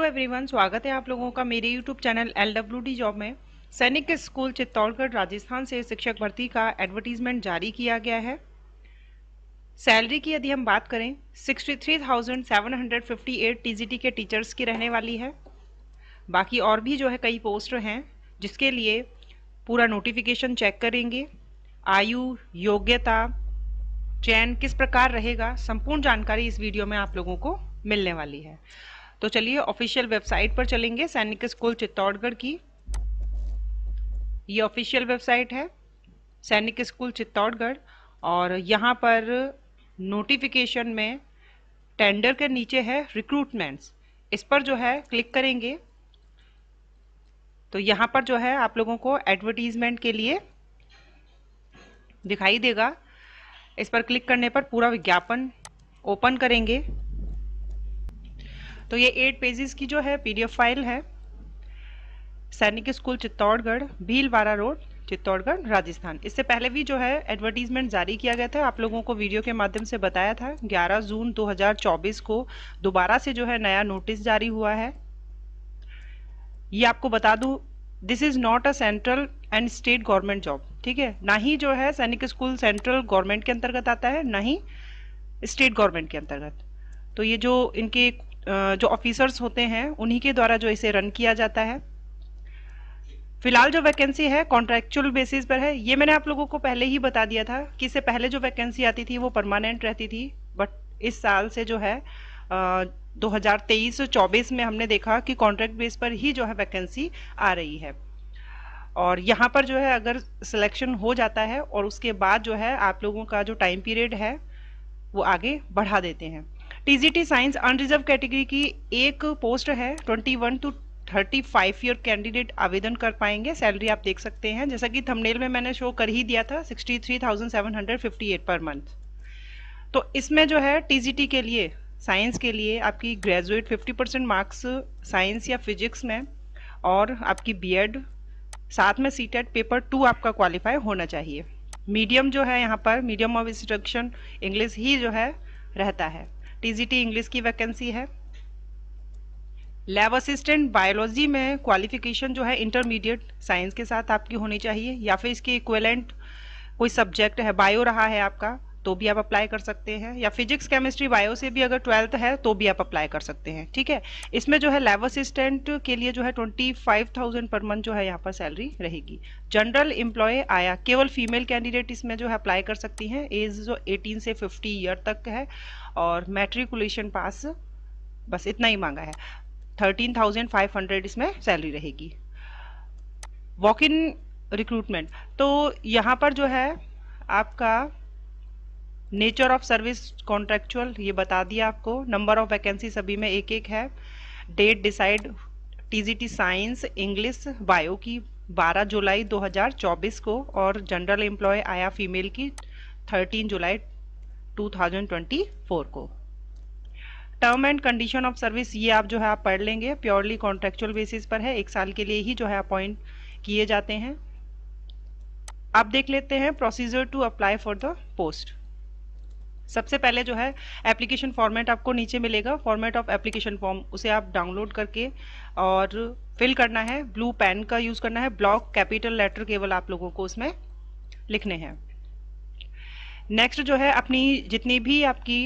hello everyone स्वागत है आप लोगों का मेरे YouTube channel L W D job में सैनिक स्कूल चित्तौड़गढ़ राजस्थान से शिक्षक भर्ती का एडवर्टीजमेंट जारी किया गया है सैलरी की यदि हम बात करें 63,758 टीजीटी के टीचर्स की रहने वाली है बाकी और भी जो है कई पोस्ट हैं जिसके लिए पूरा नोटिफिकेशन चेक करेंगे आयु योग्यता चयन किस प्रकार रहेगा संपूर्ण जानकारी इस वीडियो में आप लोगों को मिलने वाली है तो चलिए ऑफिशियल वेबसाइट पर चलेंगे सैनिक स्कूल चित्तौड़गढ़ की ये ऑफिशियल वेबसाइट है सैनिक स्कूल चित्तौड़गढ़ और यहाँ पर नोटिफिकेशन में टेंडर के नीचे है रिक्रूटमेंट्स इस पर जो है क्लिक करेंगे तो यहाँ पर जो है आप लोगों को एडवर्टीजमेंट के लिए दिखाई देगा इस पर क्लिक करने पर पूरा विज्ञापन ओपन करेंगे तो ये एट पेजेस की जो है पीडीएफ फाइल है सैनिक स्कूल चित्तौड़गढ़ भीलवाड़ा रोड चित्तौड़गढ़ राजस्थान इससे पहले भी जो है एडवर्टीजमेंट जारी किया गया था आप लोगों को वीडियो के माध्यम से बताया था 11 जून 2024 को दोबारा से जो है नया नोटिस जारी हुआ है ये आपको बता दूं this is not a central and state government job ठीक है ना ही जो है सैनिक स्कूल सेंट्रल गवर्नमेंट के अंतर्गत आता है ना ही स्टेट गवर्नमेंट के अंतर्गत तो ये जो इनके जो ऑफिसर्स होते हैं उन्हीं के द्वारा जो इसे रन किया जाता है फिलहाल जो वैकेंसी है कॉन्ट्रैक्चुअल बेसिस पर है ये मैंने आप लोगों को पहले ही बता दिया था कि इससे पहले जो वैकेंसी आती थी वो परमानेंट रहती थी बट इस साल से जो है आ, 2023-24 में हमने देखा कि कॉन्ट्रैक्ट बेस पर ही जो है वैकेंसी आ रही है और यहाँ पर जो है अगर सिलेक्शन हो जाता है और उसके बाद जो है आप लोगों का जो टाइम पीरियड है वो आगे बढ़ा देते हैं टीजीटी साइंस अनरिजर्व कैटेगरी की एक पोस्ट है 21 टू 35 ईयर कैंडिडेट आवेदन कर पाएंगे सैलरी आप देख सकते हैं जैसा कि थंबनेल में मैंने शो कर ही दिया था 63,758 पर मंथ तो इसमें जो है टीजीटी के लिए साइंस के लिए आपकी ग्रेजुएट 50 परसेंट मार्क्स साइंस या फिजिक्स में और आपकी बीएड साथ में सी पेपर टू आपका क्वालिफाई होना चाहिए मीडियम जो है यहाँ पर मीडियम ऑफ इंस्ट्रक्शन इंग्लिश ही जो है रहता है टीजीटी इंग्लिश की वैकेंसी है लैब असिस्टेंट बायोलॉजी में क्वालिफिकेशन जो है इंटरमीडिएट साइंस के साथ आपकी होनी चाहिए या फिर इसकी इक्वेलेंट कोई सब्जेक्ट है बायो रहा है आपका तो भी आप अप्लाई कर सकते हैं या फिजिक्स केमिस्ट्री बायो से भी अगर ट्वेल्थ है तो भी आप अप्लाई कर सकते हैं ठीक है इसमें जो है लैब असिस्टेंट के लिए जो है ट्वेंटी फाइव थाउजेंड पर मंथ जो है यहाँ पर सैलरी रहेगी जनरल इम्प्लॉय आया केवल फीमेल कैंडिडेट इसमें जो है अप्लाई कर सकती हैं एज जो एटीन से फिफ्टी ईयर तक है और मेट्रिकुलेशन पास बस इतना ही मांगा है थर्टीन थाउजेंड फाइव हंड्रेड इसमें सैलरी रहेगी वॉक इन रिक्रूटमेंट तो यहाँ पर जो है आपका नेचर ऑफ सर्विस कॉन्ट्रेक्चुअल ये बता दिया आपको नंबर ऑफ वैकेंसी सभी में एक एक है date decide TGT science English bio की 12 जुलाई 2024 को और जनरल एम्प्लॉय आया फीमेल की 13 जुलाई 2024 को term and condition of service ये आप जो है आप पढ़ लेंगे प्योरली कॉन्ट्रेक्चुअल बेसिस पर है एक साल के लिए ही जो है अपॉइंट किए जाते हैं आप देख लेते हैं procedure to apply for the post सबसे पहले जो है एप्लीकेशन फॉर्मेट आपको नीचे मिलेगा फॉर्मेट ऑफ एप्लीकेशन फॉर्म उसे आप डाउनलोड करके और फिल करना है ब्लू पेन का यूज़ करना है ब्लॉक कैपिटल लेटर केवल आप लोगों को उसमें लिखने हैं नेक्स्ट जो है अपनी जितनी भी आपकी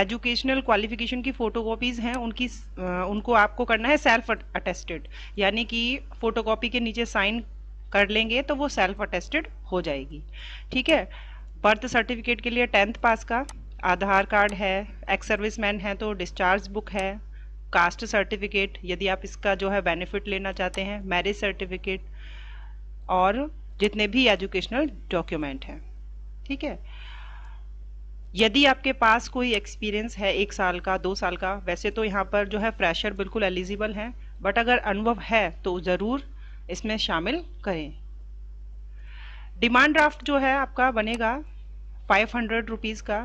एजुकेशनल क्वालिफिकेशन की फोटोकॉपीज़ हैं उनकी उनको आपको करना है सेल्फ अटेस्टेड यानी कि फोटोकॉपी के नीचे साइन कर लेंगे तो वो सेल्फ अटेस्टेड हो जाएगी ठीक है बर्थ सर्टिफिकेट के लिए टेंथ पास का आधार कार्ड है एक्स सर्विसमैन है तो डिस्चार्ज बुक है कास्ट सर्टिफिकेट यदि आप इसका जो है बेनिफिट लेना चाहते हैं मैरिज सर्टिफिकेट और जितने भी एजुकेशनल डॉक्यूमेंट हैं ठीक है यदि आपके पास कोई एक्सपीरियंस है एक साल का दो साल का वैसे तो यहाँ पर जो है फ्रेशर बिल्कुल एलिजिबल हैं बट अगर अनुभव है तो ज़रूर इसमें शामिल करें डिमांड ड्राफ्ट जो है आपका बनेगा फाइव हंड्रेड रुपीज़ का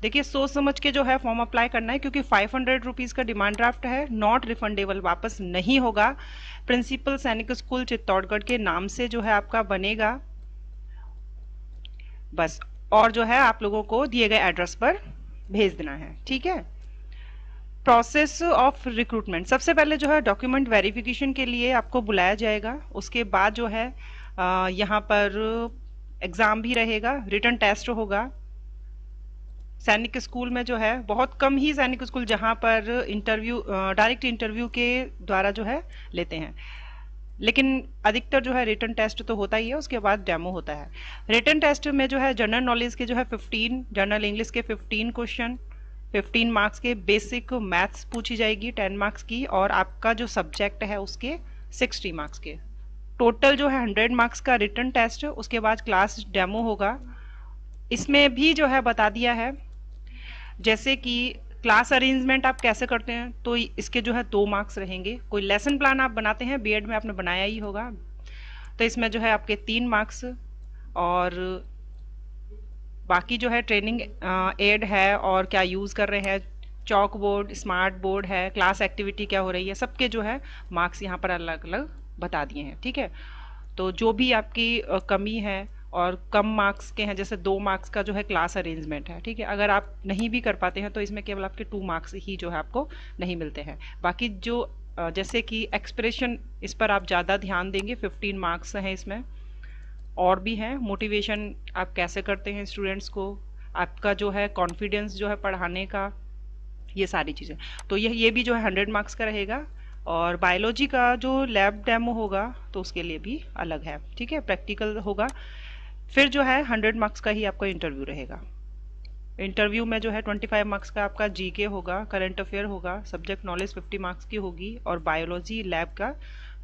देखिए सोच समझ के जो है फॉर्म अप्लाई करना है क्योंकि फाइव हंड्रेड रुपीज़ का डिमांड ड्राफ्ट है नॉट रिफंडेबल वापस नहीं होगा प्रिंसिपल सैनिक स्कूल चित्तौड़गढ़ के नाम से जो है आपका बनेगा बस और जो है आप लोगों को दिए गए एड्रेस पर भेज देना है ठीक है प्रोसेस ऑफ रिक्रूटमेंट सबसे पहले जो है डॉक्यूमेंट वेरिफिकेशन के लिए आपको बुलाया जाएगा उसके बाद जो है यहाँ पर एग्ज़ाम भी रहेगा रिटर्न टेस्ट होगा सैनिक स्कूल में जो है बहुत कम ही सैनिक स्कूल जहाँ पर इंटरव्यू डायरेक्ट इंटरव्यू के द्वारा जो है लेते हैं लेकिन अधिकतर जो है रिटर्न टेस्ट तो होता ही है उसके बाद डेमो होता है रिटर्न टेस्ट में जो है जनरल नॉलेज के जो है 15 जनरल इंग्लिश के 15 क्वेश्चन 15 मार्क्स के बेसिक मैथ्स पूछी जाएगी 10 मार्क्स की और आपका जो सब्जेक्ट है उसके 60 मार्क्स के टोटल जो है हंड्रेड मार्क्स का रिटर्न टेस्ट उसके बाद क्लास डेमो होगा इसमें भी जो है बता दिया है जैसे कि क्लास अरेंजमेंट आप कैसे करते हैं तो इसके जो है दो मार्क्स रहेंगे कोई लेसन प्लान आप बनाते हैं बी में आपने बनाया ही होगा तो इसमें जो है आपके तीन मार्क्स और बाकी जो है ट्रेनिंग एड है और क्या यूज़ कर रहे हैं चॉक बोर्ड स्मार्ट बोर्ड है क्लास एक्टिविटी क्या हो रही है सबके जो है मार्क्स यहाँ पर अलग अलग बता दिए हैं ठीक है तो जो भी आपकी कमी है और कम मार्क्स के हैं जैसे दो मार्क्स का जो है क्लास अरेंजमेंट है ठीक है अगर आप नहीं भी कर पाते हैं तो इसमें केवल आपके टू मार्क्स ही जो है आपको नहीं मिलते हैं बाकी जो जैसे कि एक्सप्रेशन इस पर आप ज़्यादा ध्यान देंगे फिफ्टीन मार्क्स हैं इसमें और भी हैं मोटिवेशन आप कैसे करते हैं स्टूडेंट्स को आपका जो है कॉन्फिडेंस जो है पढ़ाने का ये सारी चीज़ें तो ये ये भी जो है हंड्रेड मार्क्स का रहेगा और बायोलॉजी का जो लैब डेमो होगा तो उसके लिए भी अलग है ठीक है प्रैक्टिकल होगा फिर जो है हंड्रेड मार्क्स का ही आपका इंटरव्यू रहेगा इंटरव्यू में जो है 25 मार्क्स का आपका जीके होगा करंट अफेयर होगा सब्जेक्ट नॉलेज 50 मार्क्स की होगी और बायोलॉजी लैब का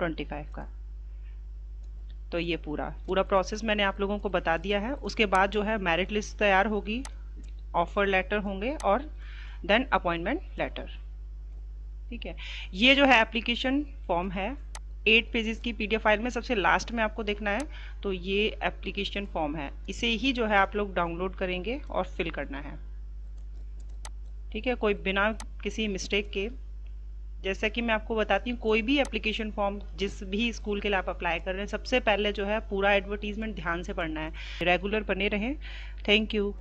25 का तो ये पूरा पूरा प्रोसेस मैंने आप लोगों को बता दिया है उसके बाद जो है मेरिट लिस्ट तैयार होगी ऑफर लेटर होंगे और देन अपॉइंटमेंट लेटर ठीक है ये जो है एप्लीकेशन फॉर्म है एट पेजेस की पीडीएफ फाइल में सबसे लास्ट में आपको देखना है तो ये एप्लीकेशन फॉर्म है इसे ही जो है आप लोग डाउनलोड करेंगे और फिल करना है ठीक है कोई बिना किसी मिस्टेक के जैसा कि मैं आपको बताती हूँ कोई भी एप्लीकेशन फॉर्म जिस भी स्कूल के लिए आप अप्लाई कर रहे हैं सबसे पहले जो है पूरा एडवर्टीजमेंट ध्यान से पढ़ना है रेगुलर बने रहें थैंक यू